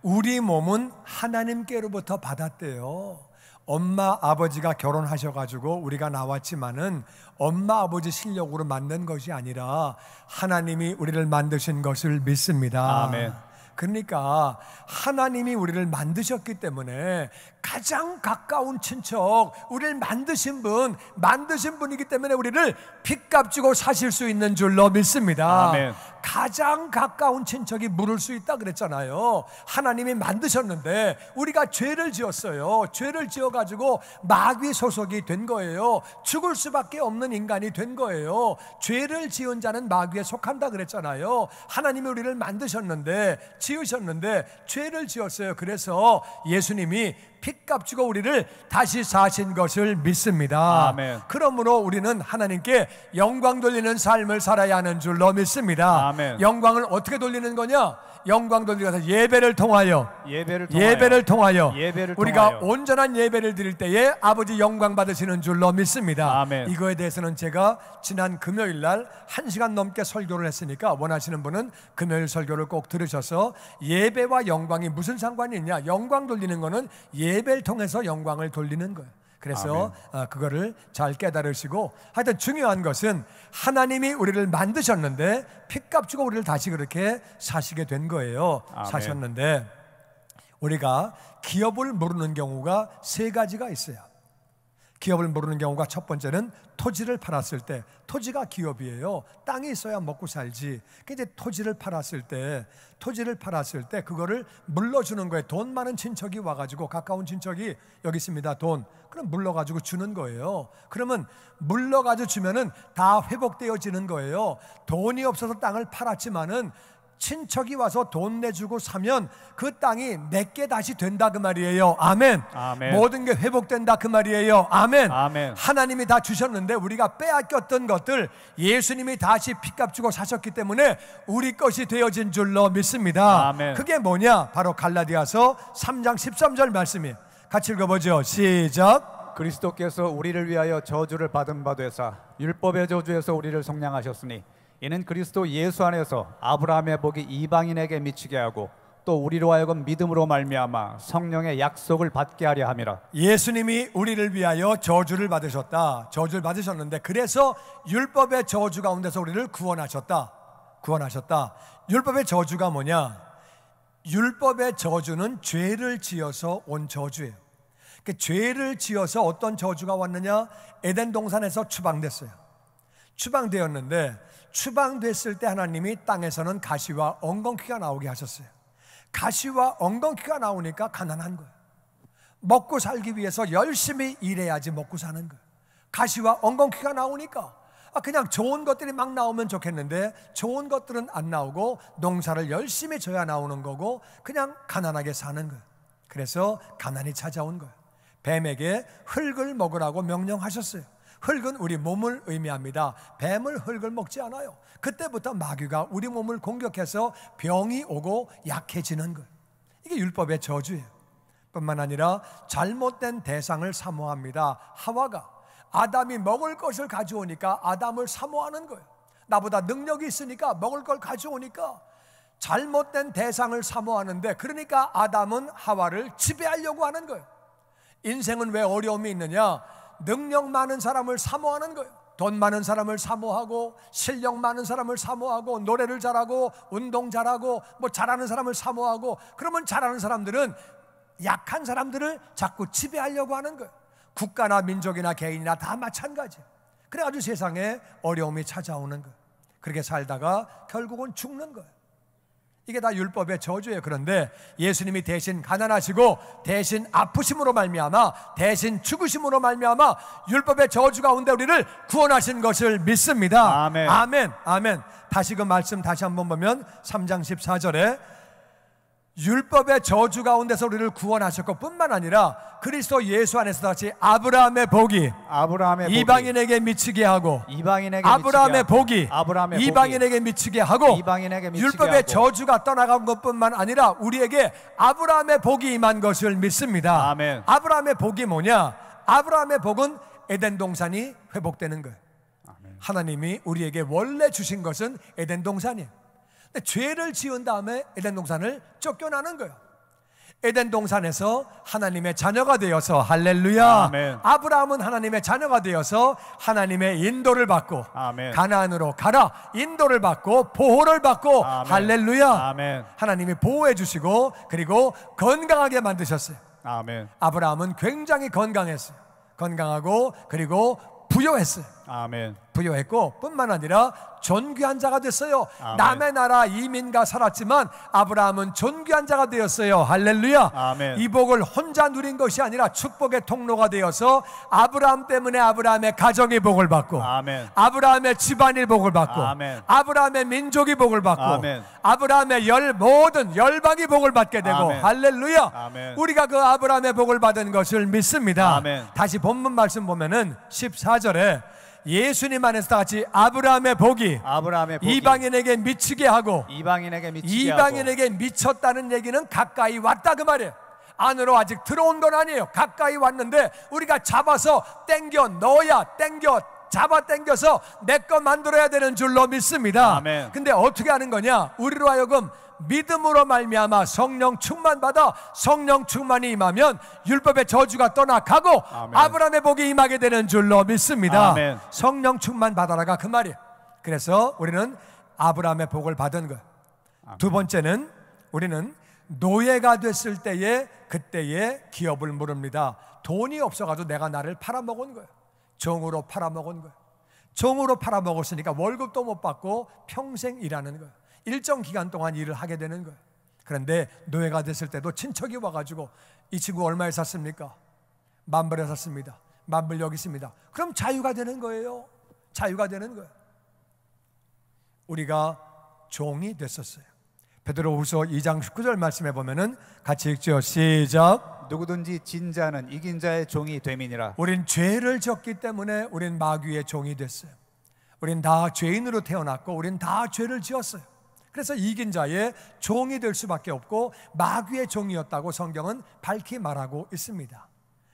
우리 몸은 하나님께로부터 받았대요. 엄마 아버지가 결혼하셔가지고 우리가 나왔지만은 엄마 아버지 실력으로 만든 것이 아니라 하나님이 우리를 만드신 것을 믿습니다. 아멘. 그러니까 하나님이 우리를 만드셨기 때문에 가장 가까운 친척, 우리를 만드신 분, 만드신 분이기 때문에 우리를 핏값 주고 사실 수 있는 줄로 믿습니다. 아멘. 가장 가까운 친척이 물을 수 있다 그랬잖아요. 하나님이 만드셨는데 우리가 죄를 지었어요. 죄를 지어가지고 마귀 소속이 된 거예요. 죽을 수밖에 없는 인간이 된 거예요. 죄를 지은 자는 마귀에 속한다 그랬잖아요. 하나님이 우리를 만드셨는데 지으셨는데 죄를 지었어요. 그래서 예수님이 핏값 주고 우리를 다시 사신 것을 믿습니다. 아멘. 그러므로 우리는 하나님께 영광 돌리는 삶을 살아야 하는 줄로 믿습니다. 아멘. 아멘. 영광을 어떻게 돌리는 거냐? 영광 돌리가서 예배를 통하여 예배를 통하여, 예배를 통하여 예배를 우리가 통하여. 온전한 예배를 드릴 때에 아버지 영광 받으시는 줄로 믿습니다. 아멘. 이거에 대해서는 제가 지난 금요일 날 1시간 넘게 설교를 했으니까 원하시는 분은 금요일 설교를 꼭 들으셔서 예배와 영광이 무슨 상관이 있냐? 영광 돌리는 거는 예배를 통해서 영광을 돌리는 거예요. 그래서 아멘. 어, 그거를 잘 깨달으시고 하여튼 중요한 것은 하나님이 우리를 만드셨는데 핏값 주고 우리를 다시 그렇게 사시게 된 거예요. 아멘. 사셨는데 우리가 기업을 모르는 경우가 세 가지가 있어요. 기업을 모르는 경우가 첫 번째는 토지를 팔았을 때 토지가 기업이에요. 땅이 있어야 먹고 살지. 근데 토지를 팔았을 때 토지를 팔았을 때 그거를 물러주는 거예요. 돈 많은 친척이 와가지고 가까운 친척이 여기 있습니다. 돈. 그럼 물러가지고 주는 거예요. 그러면 물러가지고 주면은 다 회복되어지는 거예요. 돈이 없어서 땅을 팔았지만은 친척이 와서 돈 내주고 사면 그 땅이 내게 다시 된다 그 말이에요. 아멘. 아멘. 모든 게 회복된다 그 말이에요. 아멘. 아멘. 하나님이 다 주셨는데 우리가 빼앗겼던 것들 예수님이 다시 피값 주고 사셨기 때문에 우리 것이 되어진 줄로 믿습니다. 아멘. 그게 뭐냐? 바로 갈라디아서 3장 13절 말씀이에요. 같이 읽어보죠. 시작. 그리스도께서 우리를 위하여 저주를 받은 바 되사 율법의 저주에서 우리를 성량하셨으니 이는 그리스도 예수 안에서 아브라함의 복이 이방인에게 미치게 하고 또 우리로 하여금 믿음으로 말미암아 성령의 약속을 받게 하려 함이라. 예수님이 우리를 위하여 저주를 받으셨다. 저주를 받으셨는데 그래서 율법의 저주 가운데서 우리를 구원하셨다. 구원하셨다. 율법의 저주가 뭐냐? 율법의 저주는 죄를 지어서 온 저주예요. 그 죄를 지어서 어떤 저주가 왔느냐? 에덴 동산에서 추방됐어요. 추방되었는데 추방됐을 때 하나님이 땅에서는 가시와 엉겅퀴가 나오게 하셨어요. 가시와 엉겅퀴가 나오니까 가난한 거예요. 먹고 살기 위해서 열심히 일해야지 먹고 사는 거예요. 가시와 엉겅퀴가 나오니까 아, 그냥 좋은 것들이 막 나오면 좋겠는데 좋은 것들은 안 나오고 농사를 열심히 져야 나오는 거고 그냥 가난하게 사는 거예요. 그래서 가난이 찾아온 거예요. 뱀에게 흙을 먹으라고 명령하셨어요. 흙은 우리 몸을 의미합니다. 뱀을 흙을 먹지 않아요. 그때부터 마귀가 우리 몸을 공격해서 병이 오고 약해지는 거 이게 율법의 저주예요. 뿐만 아니라 잘못된 대상을 사모합니다. 하와가 아담이 먹을 것을 가져오니까 아담을 사모하는 거예요. 나보다 능력이 있으니까 먹을 걸 가져오니까 잘못된 대상을 사모하는데 그러니까 아담은 하와를 지배하려고 하는 거예요. 인생은 왜 어려움이 있느냐? 능력 많은 사람을 사모하는 거예요. 돈 많은 사람을 사모하고 실력 많은 사람을 사모하고 노래를 잘하고 운동 잘하고 뭐 잘하는 사람을 사모하고 그러면 잘하는 사람들은 약한 사람들을 자꾸 지배하려고 하는 거예요. 국가나 민족이나 개인이나 다 마찬가지예요. 그래가지 세상에 어려움이 찾아오는 거예요. 그렇게 살다가 결국은 죽는 거예요. 이게 다 율법의 저주예요. 그런데 예수님이 대신 가난하시고 대신 아프심으로 말미암아 대신 죽으심으로 말미암아 율법의 저주 가운데 우리를 구원하신 것을 믿습니다. 아멘. 아멘. 아멘. 다시 그 말씀 다시 한번 보면 3장 14절에 율법의 저주 가운데서 우리를 구원하셨고 뿐만 아니라 그리스도 예수 안에서 다시 아브라함의 복이 아브라함의 이방인에게 복이. 미치게 하고 이방인에게 아브라함의 미치게 복이 아브라함의 이방인에게 복이. 미치게 하고 이방인에게 미치게 율법의 하고. 저주가 떠나간 것뿐만 아니라 우리에게 아브라함의 복이 임한 것을 믿습니다. 아멘. 아브라함의 복이 뭐냐? 아브라함의 복은 에덴 동산이 회복되는 거예요. 아멘. 하나님이 우리에게 원래 주신 것은 에덴 동산이에요. 죄를 지은 다음에 에덴 동산을 쫓겨나는 거예요. 에덴 동산에서 하나님의 자녀가 되어서 할렐루야. 아멘. 아브라함은 하나님의 자녀가 되어서 하나님의 인도를 받고 아멘. 가나안으로 가라. 인도를 받고 보호를 받고 아멘. 할렐루야. 하나님이 보호해 주시고 그리고 건강하게 만드셨어요. 아브라함은 굉장히 건강했어요. 건강하고 그리고 부여했어요. 아멘. 부여했고 뿐만 아니라 존귀한 자가 됐어요. 아멘. 남의 나라 이민가 살았지만 아브라함은 존귀한 자가 되었어요. 할렐루야. 아멘. 이 복을 혼자 누린 것이 아니라 축복의 통로가 되어서 아브라함 때문에 아브라함의 가정이 복을 받고 아멘. 아브라함의 집안이 복을 받고 아멘. 아브라함의 민족이 복을 받고 아멘. 아브라함의 열 모든 열방이 복을 받게 되고 아멘. 할렐루야. 아멘. 우리가 그 아브라함의 복을 받은 것을 믿습니다. 아멘. 다시 본문 말씀 보면은 14절에 예수님 안에서 다 같이 아브라함의 복이, 아브라함의 복이 이방인에게 미치게 하고 이방인에게 미치게 이방인에게 하고. 미쳤다는 얘기는 가까이 왔다 그 말이에요. 안으로 아직 들어온 건 아니에요. 가까이 왔는데 우리가 잡아서 땡겨 넣어야 땡겨 잡아 땡겨서내 것 만들어야 되는 줄로 믿습니다. 아멘. 근데 어떻게 하는 거냐? 우리로 하여금 믿음으로 말미암아 성령 충만 받아 성령 충만이 임하면 율법의 저주가 떠나가고 아브라함의 복이 임하게 되는 줄로 믿습니다. 아멘. 성령 충만 받아라가 그 말이에요. 그래서 우리는 아브라함의 복을 받은 것. 두 번째는 우리는 노예가 됐을 때에 그때에 기업을 물릅니다. 돈이 없어가지고 내가 나를 팔아먹은 거예요. 종으로 팔아먹은 거예요. 종으로 팔아먹었으니까 월급도 못 받고 평생 일하는 거예요. 일정 기간 동안 일을 하게 되는 거예요. 그런데 노예가 됐을 때도 친척이 와가지고 이 친구 얼마에 샀습니까? 만불에 샀습니다. 만불 여기 있습니다. 그럼 자유가 되는 거예요. 자유가 되는 거예요. 우리가 종이 됐었어요. 베드로후서 2장 19절 말씀해 보면은 같이 읽죠. 시작. 누구든지 진 자는 이긴 자의 종이 되민이라. 우린 죄를 졌기 때문에 우린 마귀의 종이 됐어요. 우린 다 죄인으로 태어났고 우린 다 죄를 지었어요. 그래서 이긴 자의 종이 될 수밖에 없고 마귀의 종이었다고 성경은 밝히 말하고 있습니다.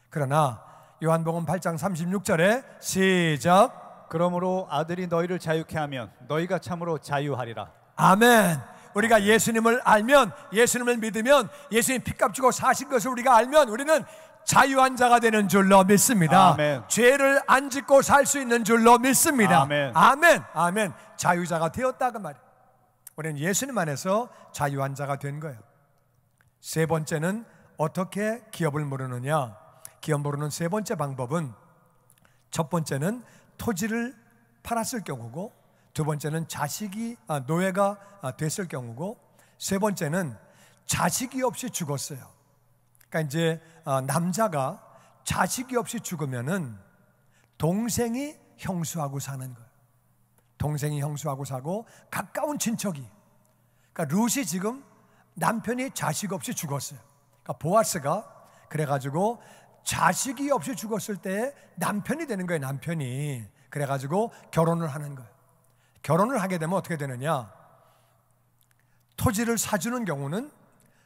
그러나 요한복음 8장 36절에 시작 그러므로 아들이 너희를 자유케 하면 너희가 참으로 자유하리라. 아멘. 우리가 예수님을 알면 예수님을 믿으면 예수님 피값 주고 사신 것을 우리가 알면 우리는 자유한 자가 되는 줄로 믿습니다. 아멘. 죄를 안 짓고 살 수 있는 줄로 믿습니다. 아멘. 아멘. 아멘. 자유자가 되었다 그 말이에요. 우리는 예수님 안에서 자유한 자가 된 거예요. 세 번째는 어떻게 기업을 모르느냐? 기업 모르는 세 번째 방법은 첫 번째는 토지를 팔았을 경우고 두 번째는 자식이 아, 노예가 아, 됐을 경우고 세 번째는 자식이 없이 죽었어요. 그러니까 이제 아, 남자가 자식이 없이 죽으면은 동생이 형수하고 사는 거예요. 동생이 형수하고 사고 가까운 친척이. 그러니까 룻이 지금 남편이 자식 없이 죽었어요. 그러니까 보아스가 그래가지고 자식이 없이 죽었을 때 남편이 되는 거예요, 남편이. 그래가지고 결혼을 하는 거예요. 결혼을 하게 되면 어떻게 되느냐? 토지를 사주는 경우는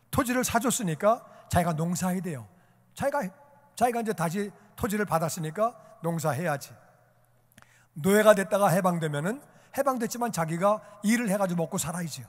토지를 사줬으니까 자기가 농사해야 돼요. 자기가, 자기가 이제 다시 토지를 받았으니까 농사해야지. 노예가 됐다가 해방되면은 해방됐지만 자기가 일을 해가지고 먹고 살아야죠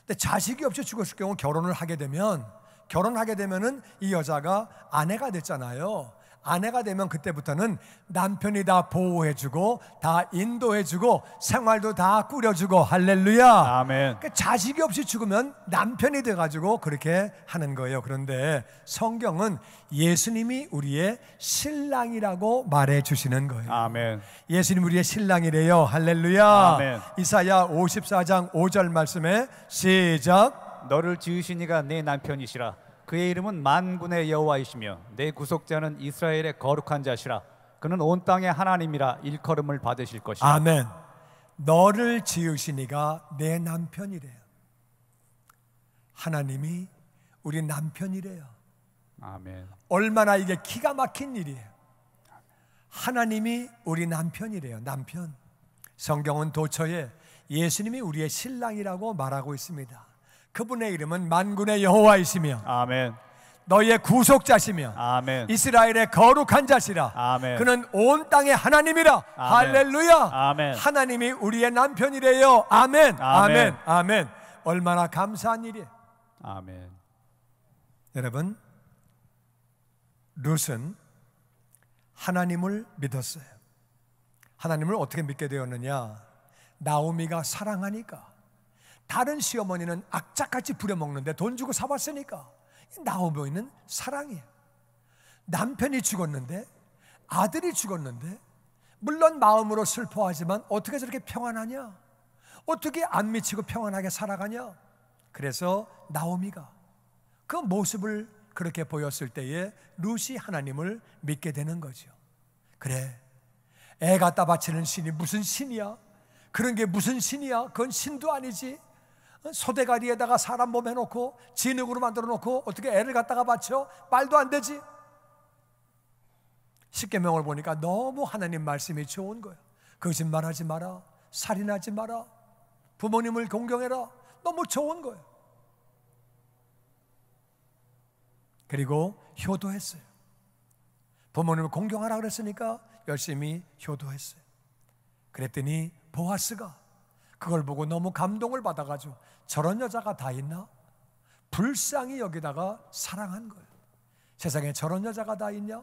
근데 자식이 없이 죽었을 경우 결혼을 하게 되면 결혼하게 되면은 이 여자가 아내가 됐잖아요. 아내가 되면 그때부터는 남편이 다 보호해주고 다 인도해주고 생활도 다 꾸려주고 할렐루야. 아멘. 그 자식이 없이 죽으면 남편이 돼가지고 그렇게 하는 거예요. 그런데 성경은 예수님이 우리의 신랑이라고 말해주시는 거예요. 아멘. 예수님 우리의 신랑이래요. 할렐루야. 아멘. 이사야 54장 5절 말씀에 시작. 너를 지으시니가내 남편이시라. 그의 이름은 만군의 여호와이시며 내 구속자는 이스라엘의 거룩한 자시라 그는 온 땅의 하나님이라 일컬음을 받으실 것이라 아멘 너를 지으신 이가 내 남편이래요 하나님이 우리 남편이래요 아멘 얼마나 이게 기가 막힌 일이에요 하나님이 우리 남편이래요 남편 성경은 도처에 예수님이 우리의 신랑이라고 말하고 있습니다 그분의 이름은 만군의 여호와이시며 아멘. 너희의 구속자시며 아멘. 이스라엘의 거룩한 자시라 아멘. 그는 온 땅의 하나님이라 아멘. 할렐루야 아멘. 하나님이 우리의 남편이래요 아멘 아멘 아멘, 아멘. 얼마나 감사한 일이에요 아멘 여러분 룻은 하나님을 믿었어요 하나님을 어떻게 믿게 되었느냐 나오미가 사랑하니까 다른 시어머니는 악착같이 부려먹는데 돈 주고 사봤으니까 나오면이는 사랑이에요. 남편이 죽었는데 아들이 죽었는데 물론 마음으로 슬퍼하지만 어떻게 저렇게 평안하냐? 어떻게 안 미치고 평안하게 살아가냐? 그래서 나오미가 그 모습을 그렇게 보였을 때에 루시 하나님을 믿게 되는 거죠. 그래. 애 갖다 바치는 신이 무슨 신이야? 그런 게 무슨 신이야? 그건 신도 아니지. 소대가리에다가 사람 몸 해놓고 진흙으로 만들어 놓고 어떻게 애를 갖다가 바쳐? 말도 안 되지. 십계명을 보니까 너무 하나님 말씀이 좋은 거예요 거짓말하지 마라. 살인하지 마라. 부모님을 공경해라. 너무 좋은 거예요 그리고 효도했어요. 부모님을 공경하라 그랬으니까 열심히 효도했어요. 그랬더니 보아스가 그걸 보고 너무 감동을 받아가지고 저런 여자가 다 있나? 불쌍히 여기다가 사랑한 거예요. 세상에 저런 여자가 다 있냐?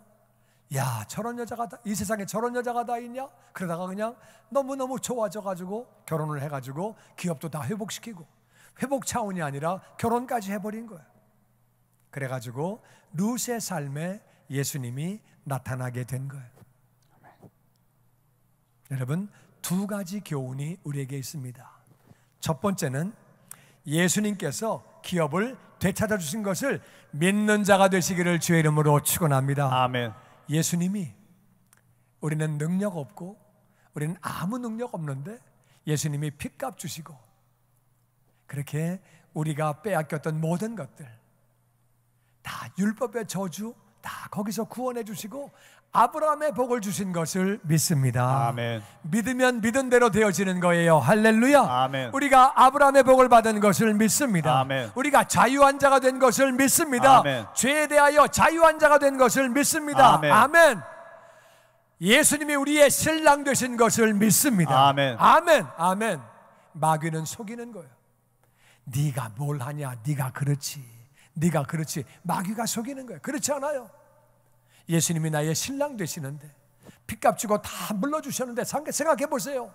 야, 저런 여자가 다, 이 세상에 저런 여자가 다 있냐? 그러다가 그냥 너무너무 좋아져가지고 결혼을 해가지고 기업도 다 회복시키고 회복 차원이 아니라 결혼까지 해버린 거예요. 그래가지고 루스의 삶에 예수님이 나타나게 된 거예요. 여러분, 두 가지 교훈이 우리에게 있습니다. 첫 번째는 예수님께서 기업을 되찾아 주신 것을 믿는 자가 되시기를 주의 이름으로 축원합니다. 아멘. 예수님이 우리는 능력 없고 우리는 아무 능력 없는데 예수님이 핏값 주시고 그렇게 우리가 빼앗겼던 모든 것들 다 율법의 저주 다 거기서 구원해 주시고 아브라함의 복을 주신 것을 믿습니다. 아멘. 믿으면 믿은 대로 되어지는 거예요. 할렐루야. 아멘. 우리가 아브라함의 복을 받은 것을 믿습니다. 아멘. 우리가 자유한 자가 된 것을 믿습니다. 아멘. 죄에 대하여 자유한 자가 된 것을 믿습니다. 아멘. 아멘. 예수님이 우리의 신랑 되신 것을 믿습니다. 아멘. 아멘. 아멘. 마귀는 속이는 거예요. 네가 뭘 하냐? 네가 그렇지. 네가 그렇지 마귀가 속이는 거야. 그렇지 않아요. 예수님이 나의 신랑 되시는데 핏값 주고 다 물러주셨는데 생각해 보세요.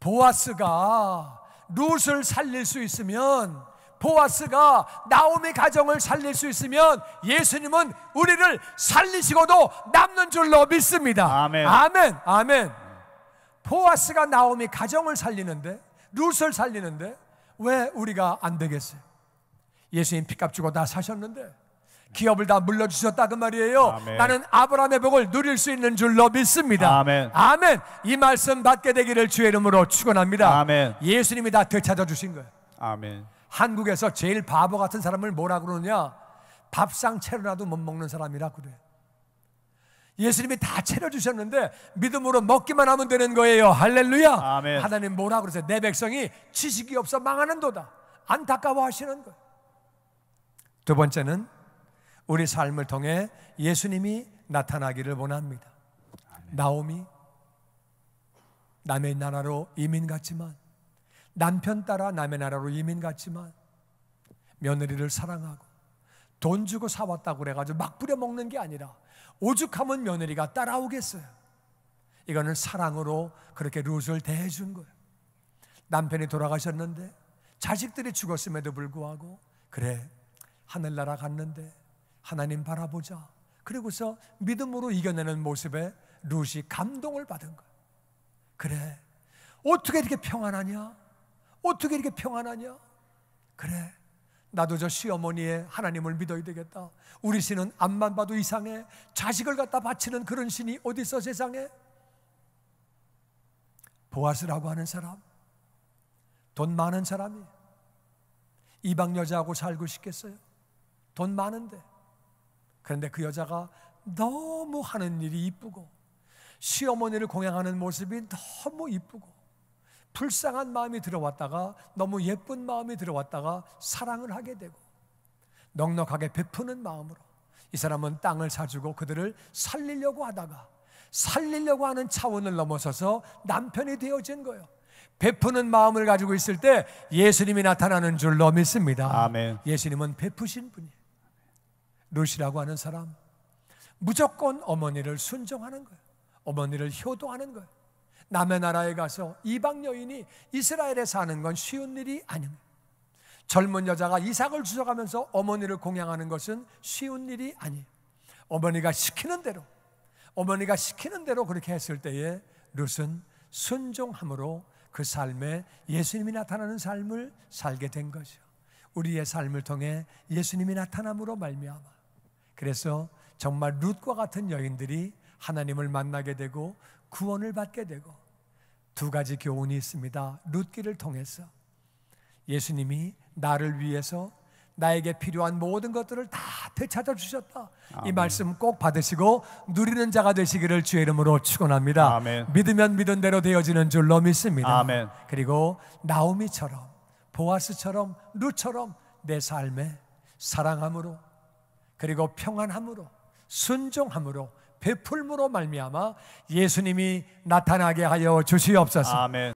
보아스가 룻을 살릴 수 있으면 보아스가 나오미 가정을 살릴 수 있으면 예수님은 우리를 살리시고도 남는 줄로 믿습니다. 아멘. 아멘. 아멘. 보아스가 나오미 가정을 살리는데 룻을 살리는데 왜 우리가 안 되겠어요? 예수님 피값 주고 다 사셨는데 기업을 다 물려주셨다 그 말이에요. 아멘. 나는 아브라함의 복을 누릴 수 있는 줄로 믿습니다. 아멘. 아멘. 이 말씀 받게 되기를 주의 이름으로 축원합니다. 아멘. 예수님이 다 되찾아 주신 거예요. 아멘. 한국에서 제일 바보 같은 사람을 뭐라 그러냐 밥상 채로라도 못 먹는 사람이라 그래. 예수님이 다 채려 주셨는데 믿음으로 먹기만 하면 되는 거예요. 할렐루야. 아멘. 하나님 뭐라 그러세요? 내 백성이 지식이 없어 망하는도다. 안타까워하시는 거예요. 두 번째는 우리 삶을 통해 예수님이 나타나기를 원합니다. 나오미 남의 나라로 이민 갔지만 남편 따라 남의 나라로 이민 갔지만 며느리를 사랑하고 돈 주고 사왔다고 그래가지고 막 부려먹는 게 아니라 오죽하면 며느리가 따라오겠어요. 이거는 사랑으로 그렇게 루스를 대해준 거예요. 남편이 돌아가셨는데 자식들이 죽었음에도 불구하고 그래 하늘나라 갔는데 하나님 바라보자. 그리고서 믿음으로 이겨내는 모습에 루시 감동을 받은 거야. 그래. 어떻게 이렇게 평안하냐? 어떻게 이렇게 평안하냐? 그래. 나도 저 시어머니의 하나님을 믿어야 되겠다. 우리 신은 앞만 봐도 이상해. 자식을 갖다 바치는 그런 신이 어디 있 세상에? 보아스라고 하는 사람, 돈 많은 사람이 이방 여자하고 살고 싶겠어요? 돈 많은데. 그런데 그 여자가 너무 하는 일이 이쁘고 시어머니를 공양하는 모습이 너무 이쁘고 불쌍한 마음이 들어왔다가 너무 예쁜 마음이 들어왔다가 사랑을 하게 되고 넉넉하게 베푸는 마음으로 이 사람은 땅을 사주고 그들을 살리려고 하다가 살리려고 하는 차원을 넘어서서 남편이 되어진 거예요. 베푸는 마음을 가지고 있을 때 예수님이 나타나는 줄로 믿습니다. 아멘. 예수님은 베푸신 분이에요. 루시라고 하는 사람 무조건 어머니를 순종하는 거예요. 어머니를 효도하는 거예요. 남의 나라에 가서 이방 여인이 이스라엘에 사는 건 쉬운 일이 아닌 거예 젊은 여자가 이삭을 주워가면서 어머니를 공양하는 것은 쉬운 일이 아니에요. 어머니가 시키는 대로, 어머니가 시키는 대로 그렇게 했을 때에 룻은 순종함으로 그 삶에 예수님이 나타나는 삶을 살게 된 거죠. 우리의 삶을 통해 예수님이 나타남으로 말미암아 그래서 정말 룻과 같은 여인들이 하나님을 만나게 되고 구원을 받게 되고 두 가지 교훈이 있습니다. 룻기를 통해서 예수님이 나를 위해서 나에게 필요한 모든 것들을 다 되찾아 주셨다. 아멘. 이 말씀 꼭 받으시고 누리는 자가 되시기를 주의 이름으로 축원합니다. 믿으면 믿은 대로 되어지는 줄로 믿습니다. 아멘. 그리고 나오미처럼 보아스처럼 루처럼 내 삶에 사랑함으로 그리고 평안함으로 순종함으로 베풀므로 말미암아 예수님이 나타나게 하여 주시옵소서. 아멘.